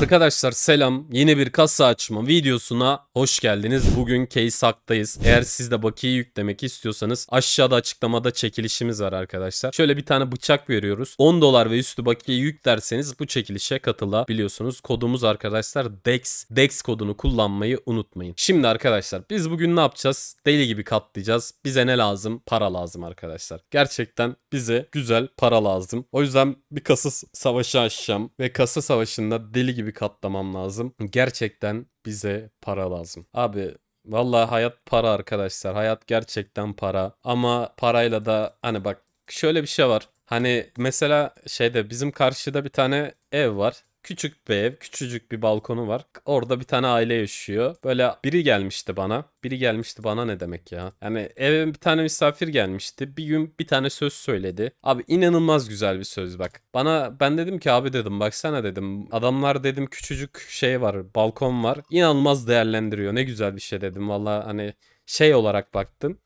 Arkadaşlar selam. Yeni bir kasa açma videosuna hoş geldiniz. Bugün case haktayız. Eğer siz de bakiye yüklemek istiyorsanız aşağıda açıklamada çekilişimiz var arkadaşlar. Şöyle bir tane bıçak veriyoruz. 10 dolar ve üstü bakiye yüklerseniz bu çekilişe katılabiliyorsunuz. Kodumuz arkadaşlar DEX. DEX kodunu kullanmayı unutmayın. Şimdi arkadaşlar biz bugün ne yapacağız? Deli gibi katlayacağız. Bize ne lazım? Para lazım arkadaşlar. Gerçekten bize güzel para lazım. O yüzden bir kasa savaşı açacağım ve kasa savaşında deli gibi gibi katlamam lazım. Gerçekten bize para lazım. Abi vallahi hayat para arkadaşlar. Hayat gerçekten para. Ama parayla da hani bak şöyle bir şey var. Hani mesela şeyde bizim karşıda bir tane ev var. Küçük bir ev, küçücük bir balkonu var. Orada bir tane aile yaşıyor. Böyle biri gelmişti bana. Biri gelmişti bana ne demek ya? Yani eve bir tane misafir gelmişti. Bir gün bir tane söz söyledi. Abi inanılmaz güzel bir söz bak. Bana ben dedim ki abi dedim baksana dedim. Adamlar dedim küçücük şey var, balkon var. İnanılmaz değerlendiriyor. Ne güzel bir şey dedim. Valla hani şey olarak baktım.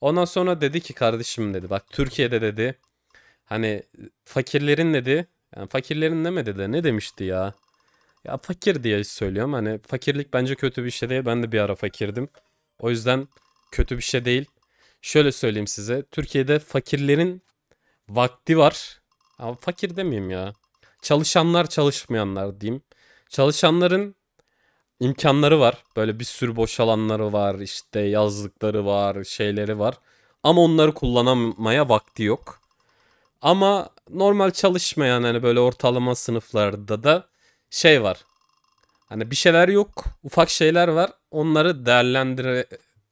Ondan sonra dedi ki kardeşim dedi bak Türkiye'de dedi hani fakirlerin dedi yani fakirlerin demedi de ne demişti ya? Ya fakir diye söylüyorum. Hani fakirlik bence kötü bir şey değil. Ben de bir ara fakirdim. O yüzden kötü bir şey değil. Şöyle söyleyeyim size. Türkiye'de fakirlerin vakti var. Ama fakir demeyeyim ya. Çalışanlar çalışmayanlar diyeyim. Çalışanların imkanları var. Böyle bir sürü boş alanları var. işte yazlıkları var. Şeyleri var. Ama onları kullanamaya vakti yok. Ama normal çalışmayan hani böyle ortalama sınıflarda da şey var. Hani bir şeyler yok. Ufak şeyler var. Onları değerlendire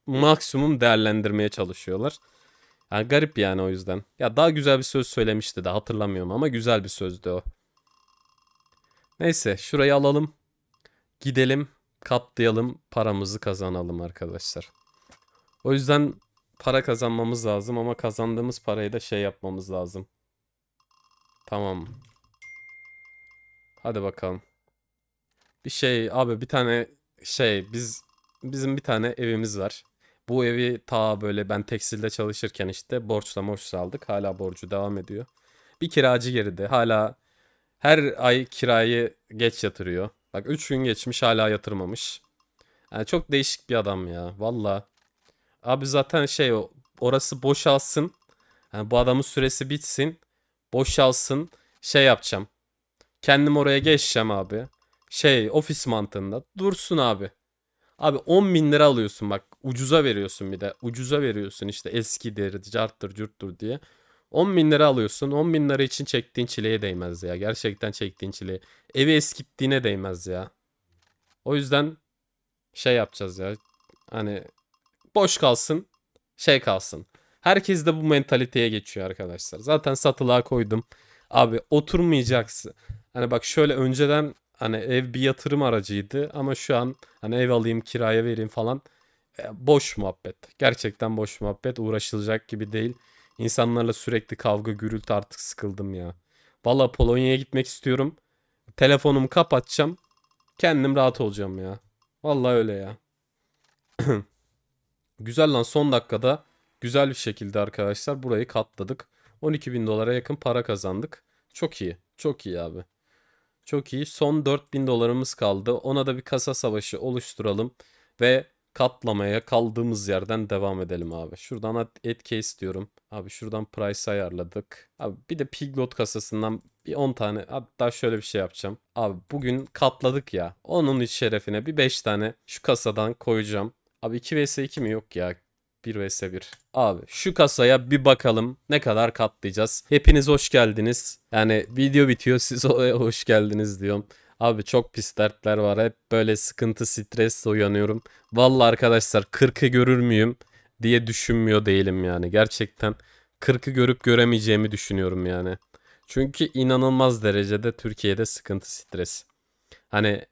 maksimum değerlendirmeye çalışıyorlar. Yani garip yani o yüzden. Ya daha güzel bir söz söylemişti de hatırlamıyorum ama güzel bir sözdü o. Neyse şurayı alalım. Gidelim, katlayalım, paramızı kazanalım arkadaşlar. O yüzden para kazanmamız lazım ama kazandığımız parayı da şey yapmamız lazım. Tamam. Hadi bakalım. Bir şey abi bir tane şey biz bizim bir tane evimiz var. Bu evi ta böyle ben tekstilde çalışırken işte borçla borçla aldık. Hala borcu devam ediyor. Bir kiracı geride. Hala her ay kirayı geç yatırıyor. Bak 3 gün geçmiş hala yatırmamış. Yani çok değişik bir adam ya. Valla. Abi zaten şey orası boşalsın. Yani bu adamın süresi bitsin boşalsın. Şey yapacağım. Kendim oraya geçeceğim abi. Şey ofis mantığında. Dursun abi. Abi 10 bin lira alıyorsun bak. Ucuza veriyorsun bir de. Ucuza veriyorsun işte Eski eskidir, carttır, cürttür diye. 10 bin lira alıyorsun. 10 bin lira için çektiğin çileye değmez ya. Gerçekten çektiğin çileye. Evi eskittiğine değmez ya. O yüzden şey yapacağız ya. Hani boş kalsın. Şey kalsın. Herkes de bu mentaliteye geçiyor arkadaşlar. Zaten satılığa koydum. Abi oturmayacaksın. Hani bak şöyle önceden hani ev bir yatırım aracıydı ama şu an hani ev alayım kiraya vereyim falan e, boş muhabbet. Gerçekten boş muhabbet. Uğraşılacak gibi değil. İnsanlarla sürekli kavga gürültü artık sıkıldım ya. Valla Polonya'ya gitmek istiyorum. Telefonumu kapatacağım. Kendim rahat olacağım ya. Valla öyle ya. Güzel lan son dakikada Güzel bir şekilde arkadaşlar burayı katladık. 12 bin dolara yakın para kazandık. Çok iyi. Çok iyi abi. Çok iyi. Son 4 bin dolarımız kaldı. Ona da bir kasa savaşı oluşturalım. Ve katlamaya kaldığımız yerden devam edelim abi. Şuradan add case diyorum. Abi şuradan price ayarladık. Abi bir de piglot kasasından bir 10 tane hatta şöyle bir şey yapacağım. Abi bugün katladık ya. Onun iç şerefine bir 5 tane şu kasadan koyacağım. Abi 2 vs 2 mi yok ya. 1 vs 1. Abi şu kasaya bir bakalım ne kadar katlayacağız. Hepiniz hoş geldiniz. Yani video bitiyor siz olaya hoş geldiniz diyorum. Abi çok pis dertler var. Hep böyle sıkıntı, stresle uyanıyorum. Vallahi arkadaşlar 40'ı görür müyüm diye düşünmüyor değilim yani. Gerçekten 40'ı görüp göremeyeceğimi düşünüyorum yani. Çünkü inanılmaz derecede Türkiye'de sıkıntı, stres. Hani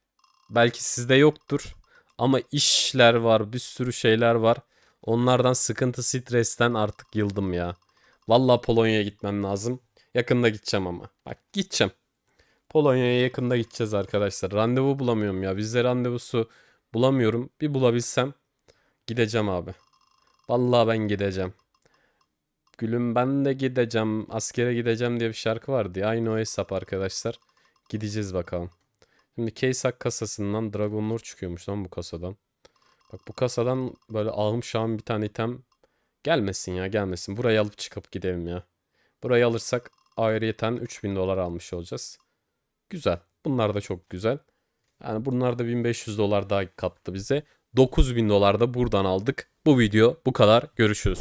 belki sizde yoktur ama işler var, bir sürü şeyler var. Onlardan sıkıntı, stresten artık yıldım ya. Vallahi Polonya'ya gitmem lazım. Yakında gideceğim ama. Bak gideceğim. Polonya'ya yakında gideceğiz arkadaşlar. Randevu bulamıyorum ya. Bizde randevusu bulamıyorum. Bir bulabilsem gideceğim abi. Vallahi ben gideceğim. Gülüm ben de gideceğim. Askere gideceğim diye bir şarkı vardı. Ya. Aynı o hesap arkadaşlar. Gideceğiz bakalım. Şimdi Keysak kasasından Dragonlord çıkıyormuş lan bu kasadan. Bak bu kasadan böyle ahım şahım bir tane item gelmesin ya gelmesin. Burayı alıp çıkıp gidelim ya. Burayı alırsak ayrıyeten 3000 dolar almış olacağız. Güzel. Bunlar da çok güzel. Yani bunlar da 1500 dolar daha kattı bize. 9000 dolar da buradan aldık. Bu video bu kadar. Görüşürüz.